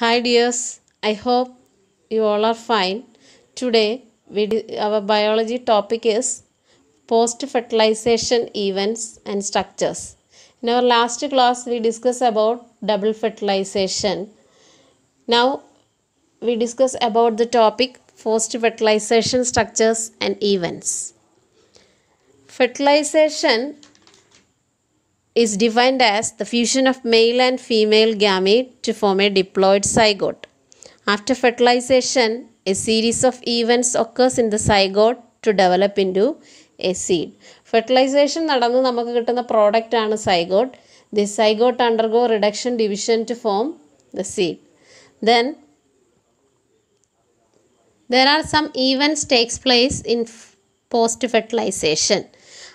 Hi dears, I hope you all are fine. Today we our biology topic is post fertilization events and structures. In our last class we discussed about double fertilization. Now we discuss about the topic post fertilization structures and events. Fertilization is defined as the fusion of male and female gamete to form a diploid zygote. After fertilization, a series of events occurs in the zygote to develop into a seed. Fertilization നടന്ന് നമുക്ക് കിട്ടുന്ന product ആണ് zygote the zygote undergo reduction division to form the seed then there are some events takes place in post fertilization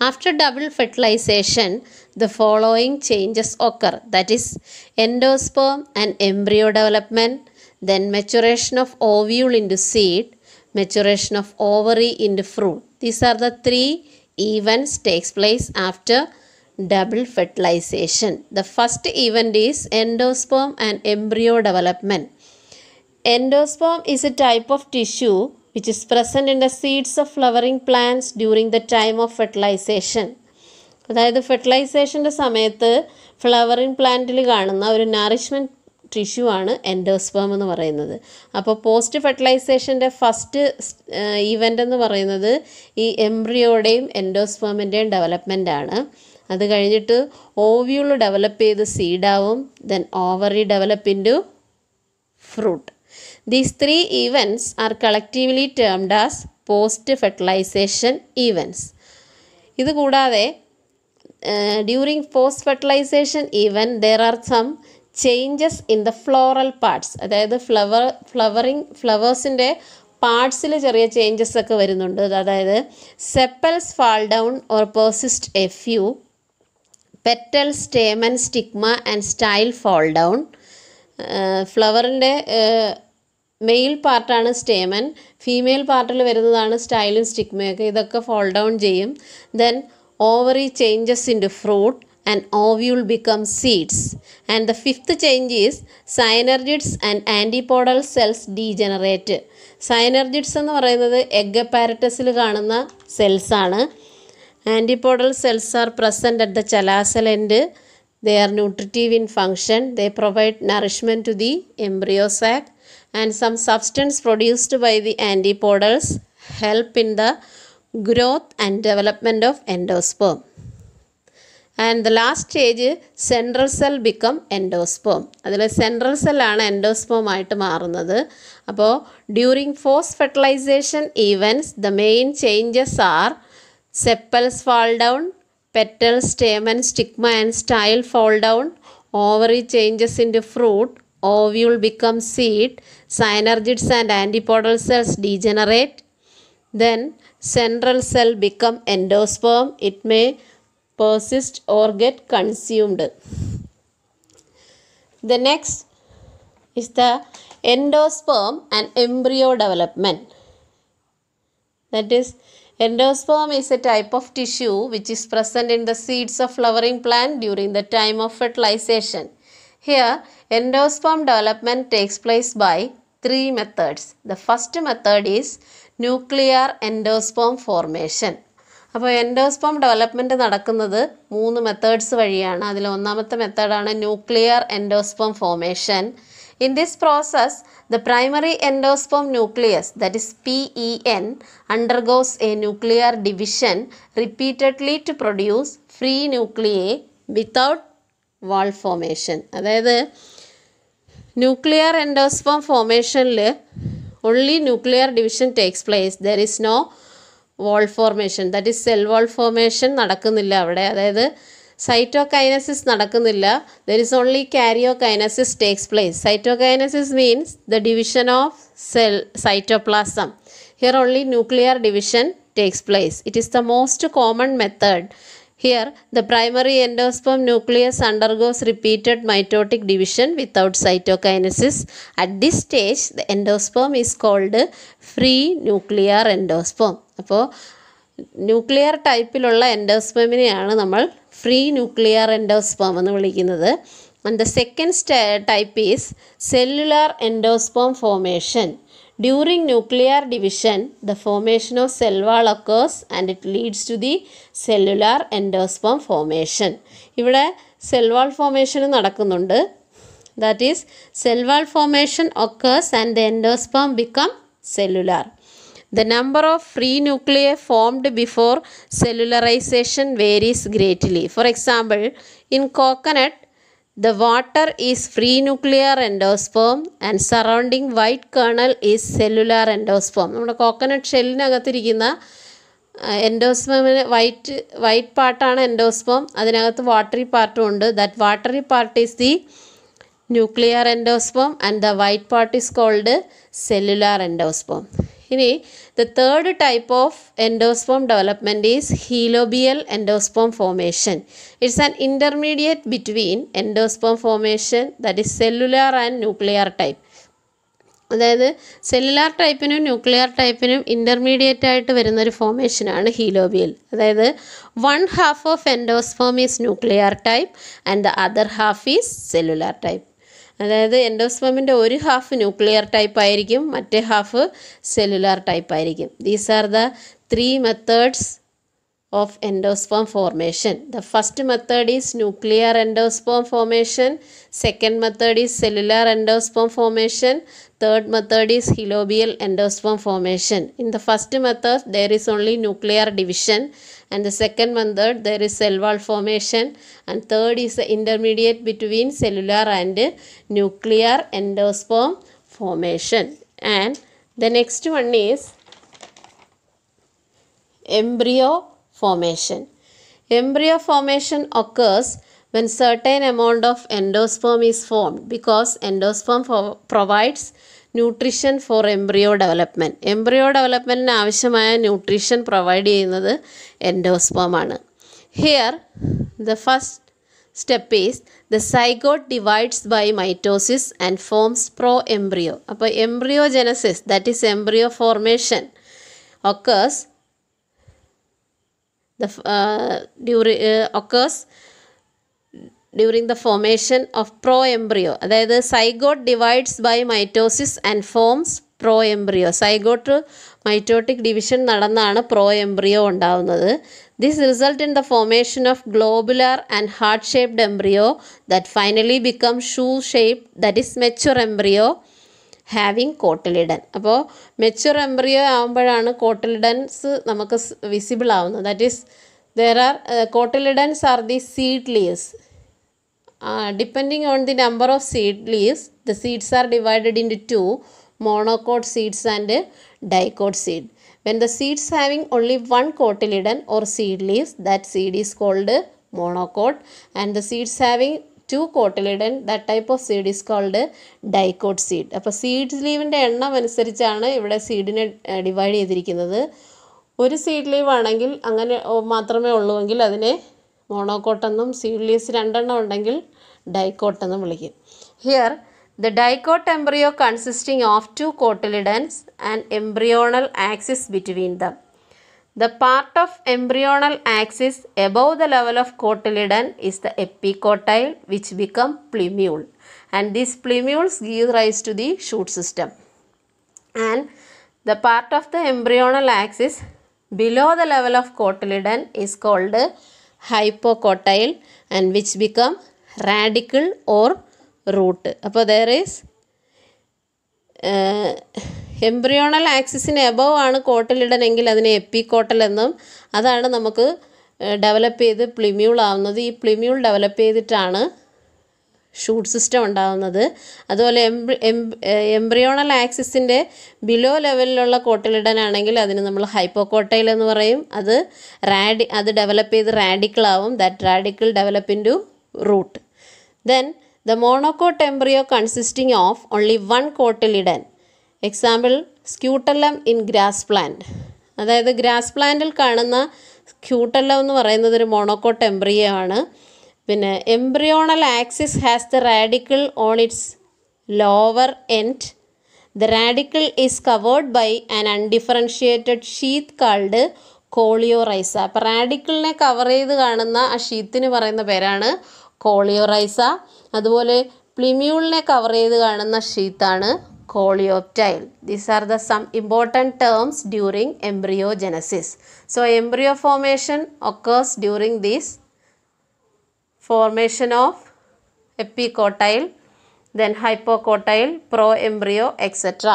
after double fertilization, the following changes occur that is, endosperm and embryo development, then maturation of ovule into seed, maturation of ovary into fruit. These are the three events takes place after double fertilization. The first event is endosperm and embryo development. Endosperm is a type of tissue which is present in the seeds of flowering plants during the time of fertilization അതായത് ഫെർട്ടിലൈസേഷൻ്റെ സമയത്ത് flowering പ്ലാന്റിൽ കാണുന്ന ഒരു നാറിഷ്മെൻറ്റ് tissue ആണ് endosperm എന്ന് പറയുന്നത് അപ്പോൾ പോസ്റ്റ് ഫെർട്ടിലൈസേഷൻ്റെ ഫസ്റ്റ് ഈവൻ്റ് എന്ന് പറയുന്നത് ഈ എംബ്രിയോടെയും എൻഡോസ്പേമിൻ്റെയും ഡെവലപ്മെൻ്റ് ആണ് അത് കഴിഞ്ഞിട്ട് ഓവ്യൂൾ ഡെവലപ്പ് ചെയ്ത് സീഡാവും then ovary develop into fruit these three events are collectively termed as post fertilization events ഇതുകൂടാതെ during post fertilization even there are some changes in the floral parts അതായത് ഫ്ലവർ ഫ്ലവറിങ് ഫ്ലവേഴ്സിൻ്റെ പാർട്സിൽ ചെറിയ changes ഒക്കെ വരുന്നുണ്ട് അതായത് sepals fall down or persist F U petal stamen stigma and style fall down ഫ്ലവറിൻ്റെ male പാർട്ടാണ് സ്റ്റേമൻ ഫീമെയിൽ പാർട്ടിൽ വരുന്നതാണ് സ്റ്റൈലും സ്റ്റിക്മയൊക്കെ ഇതൊക്കെ ഫോൾ ഡൗൺ ചെയ്യും then ovary changes into fruit and ovule become seeds and the fifth change is synergids and antipodal cells degenerate synergids എന്ന് പറയുന്നത് എഗ് പാരറ്റസിൽ കാണുന്ന സെൽസാണ് antipodal cells are present at the chalazal end they are nutritive in function they provide nourishment to the embryo sac and some substance produced by the antipodals help in the growth and development of endosperm. And the last stage central cell become endosperm അതിൽ central സെല്ലാണ് എൻഡോസ്പോമായിട്ട് മാറുന്നത് അപ്പോൾ during post fertilization events the main changes are sepals fall down petal stamen stigma and style fall down ovary changes into fruit ovule becomes seed, synergids and antipodal cells degenerate, then central cell become endosperm, it may persist or get consumed. The next is the endosperm and embryo development. That is, endosperm is a type of tissue which is present in the seeds of flowering plant during the time of fertilization. Here, endosperm development takes place by three methods. The first method is nuclear endosperm formation. അപ്പോൾ endosperm development നടക്കുന്നത് മൂന്ന് methods വഴിയാണ് അതിൽ ഒന്നാമത്തെ മെത്തേഡാണ് nuclear endosperm formation in this process the primary endosperm nucleus that is P E N undergoes a nuclear division repeatedly to produce free nuclei without wall formation അതായത് nuclear endosperm ഫോമേഷനിൽ only nuclear division takes place there is no wall formation that is cell wall formation നടക്കുന്നില്ല അവിടെ അതായത് cytokinesis നടക്കുന്നില്ല there is only karyokinesis takes place cytokinesis means the division of cell cytoplasm here only nuclear division takes place it is the most common method Here, the primary endosperm nucleus undergoes repeated mitotic division without cytokinesis. At this stage, the endosperm is called free nuclear endosperm. അപ്പോൾ nuclear ടൈപ്പിലുള്ള എൻഡോസ്പേമിനെയാണ് നമ്മൾ free nuclear endosperm എന്ന് വിളിക്കുന്നത് and the second type is cellular endosperm formation during nuclear division the formation of cell wall occurs and it leads to the cellular endosperm formation. ഇവിടെ cell wall formation നടക്കുന്നുണ്ട് that is cell wall formation occurs and the endosperm become cellular the number of free nuclear formed before cellularisation varies greatly for example in coconut The water is free nuclear endosperm and surrounding white kernel is cellular endosperm. നമ്മുടെ coconut ഷെല്ലിനകത്തിരിക്കുന്ന എൻഡോസ്പമിന് white white ആണ് endosperm അതിനകത്ത് watery പാർട്ടും ഉണ്ട് that watery part is the nuclear endosperm and the white part is called cellular endosperm ഇനി the third type of endosperm development is helobial endosperm formation it's an intermediate between endosperm formation that is cellular and nuclear type അതായത് cellular ടൈപ്പിനും nuclear ടൈപ്പിനും intermediate ആയിട്ട് വരുന്നൊരു ഫോമേഷനാണ് helobial അതായത് one half of endosperm is nuclear type and the other half is cellular type അതായത് എൻഡോസ്പമിൻ്റെ ഒരു ഹാഫ് ന്യൂക്ലിയർ ടൈപ്പ് ആയിരിക്കും മറ്റേ ഹാഫ് സെല്ലുലാർ ടൈപ്പ് ആയിരിക്കും these are the three methods of endosperm formation. The first method is nuclear endosperm formation, second method is cellular endosperm formation, third method is hilobial endosperm formation. In the first method, there is only nuclear division and the second method, there is cell wall formation and third is the intermediate between cellular and nuclear endosperm formation. And the next one is embryo formation embryo formation occurs when certain amount of endosperm is formed because endosperm provides nutrition for embryo development embryo ഡെവലപ്മെൻറ്റിന് ആവശ്യമായ nutrition provide ചെയ്യുന്നത് എൻഡോസ്പമാണ് here the first step is the zygote divides by mitosis and forms proembryo അപ്പോൾ embryogenesis that is embryo formation occurs the during occurs during the formation of proembryo അതായത് zygote divides by mitosis and forms proembryo zygote mitotic division നടന്നാണ് proembryo ഉണ്ടാവുന്നത് this result in the formation of globular and heart shaped embryo that finally become shoe shape that is mature embryo having cotyledon അപ്പോൾ mature embryo ആകുമ്പോഴാണ് cotyledons നമുക്ക് visible ആവുന്നത് that is there are cotyledons are the seed leaves depending on the number of seed leaves the seeds are divided into monocot seeds and dicot seed. When the seeds having only one cotyledon or seed leaves, that seed is called monocot and the seeds having two cotyledon that type of seed is called dicot seed അപ്പോൾ seed ലീവിൻ്റെ എണ്ണം അനുസരിച്ചാണ് ഇവിടെ സീഡിനെ divide ചെയ്തിരിക്കുന്നത് ഒരു seed leave ആണെങ്കിൽ അങ്ങനെ മാത്രമേ ഉള്ളൂവെങ്കിൽ അതിനെ മോണോക്കോട്ടെന്നും സീഡ് ലീവ്സ് രണ്ടെണ്ണം ഉണ്ടെങ്കിൽ ഡൈക്കോട്ടെന്നും വിളിക്കും here the dicot embryo consisting of two cotyledons and embryonal axis between them The part of embryonal axis above the level of cotyledon is the epicotyle which become plumule and these plumules give rise to the shoot system. And the part of the embryonal axis below the level of cotyledon is called hypocotyle and which become radical or root. Above there is embryonal ആക്സിസിന് above ആണ് കോട്ടിലിടനെങ്കിൽ അതിനെ എപ്പി കോട്ടൽ എന്നും അതാണ് നമുക്ക് develop ചെയ്ത് plumule ആവുന്നത് ഈ പ്ലിമ്യൂൾ ഡെവലപ്പ് ചെയ്തിട്ടാണ് ഷൂട്ട് സിസ്റ്റം ഉണ്ടാകുന്നത് അതുപോലെ എംബ്രി എംബ്രിയോണൽ ആക്സിസിൻ്റെ ബിലോ ലെവലിലുള്ള കോട്ടിലിടനാണെങ്കിൽ അതിന് നമ്മൾ ഹൈപ്പോക്കോട്ടൈൽ എന്ന് പറയും അത് റാഡി അത് ഡെവലപ്പ് ചെയ്ത് റാഡിക്കിൾ ആവും that radicle develop into root then the monocot embryo consisting of only one cotyledon example scutellum in grass plant അതായത് ഗ്രാസ് പ്ലാന്റിൽ കാണുന്ന സ്ക്യൂട്ടല്ലം എന്ന് പറയുന്നത് ഒരു മോണോക്കോട്ട് എംബ്രിയോ ആണ് പിന്നെ embryonal axis has the radicle on its lower end the radicle is covered by an undifferentiated sheath called coleorhiza അപ്പോൾ റാഡിക്കിളിനെ കവർ ചെയ്ത് കാണുന്ന ആ ഷീത്തിന് പറയുന്ന പേരാണ് കോളിയോറൈസ അതുപോലെ പ്ലിമ്യൂളിനെ കവർ ചെയ്ത് കാണുന്ന ഷീത്താണ് coleoptile these are the some important terms during embryogenesis so embryo formation occurs during these formation of epicotyl then hypocotyl proembryo etcetera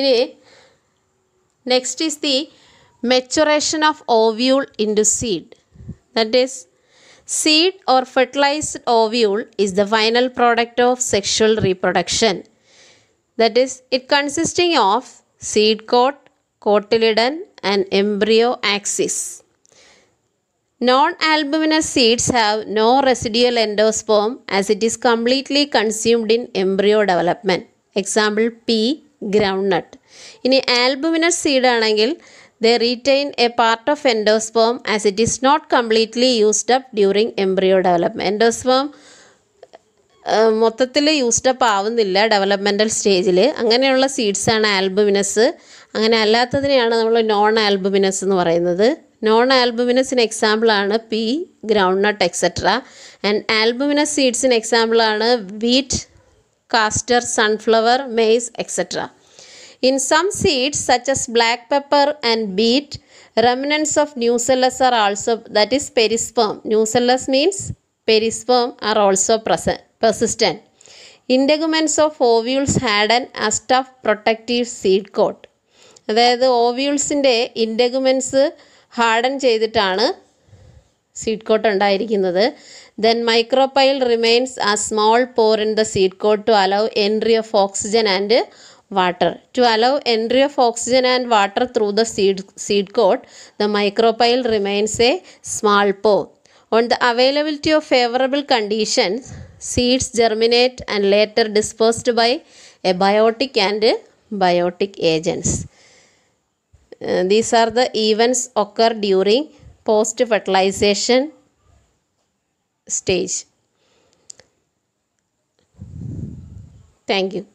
ഇനി next is the maturation of ovule into seed that is Seed or fertilized ovule is the final product of sexual reproduction. That is, it consisting of seed coat, cotyledon and embryo axis. Non-albuminous seeds have no residual endosperm as it is completely consumed in embryo development. Example P groundnut. ഇനി albuminous seed ആണെങ്കിൽ They retain a part of endosperm as it is not completely used up during embryo development. Endosperm മൊത്തത്തിൽ used up ആവുന്നില്ല developmental സ്റ്റേജിൽ അങ്ങനെയുള്ള സീഡ്സാണ് albuminous അങ്ങനെ അല്ലാത്തതിനെയാണ് നമ്മൾ non albuminous എന്ന് പറയുന്നത് നോൺ ആൽബുമിനസിന് എക്സാമ്പിളാണ് pea groundnut etcetera and albuminous സീഡ്സിന് എക്സാമ്പിളാണ് wheat castor sunflower maize etcetera in some seeds such as black pepper and beet remnants of nucellus are also that is perisperm nucellus means perisperm are also പ്രസ persistent. Integuments of ovules harden അസ്റ്റ് of protective seed coat അതായത് ഓവ്യൂൾസിൻ്റെ integuments harden ചെയ്തിട്ടാണ് seed coat ഉണ്ടായിരിക്കുന്നത് then micropyle remains a small pore in the seed coat to allow entry of oxygen and water. To allow entry of oxygen and water through the seed, seed coat, the micropyle remains a small pore. On the availability of favorable conditions, seeds germinate and later dispersed by abiotic and biotic agents. Uh, these are the events occur during post fertilization stage. Thank you.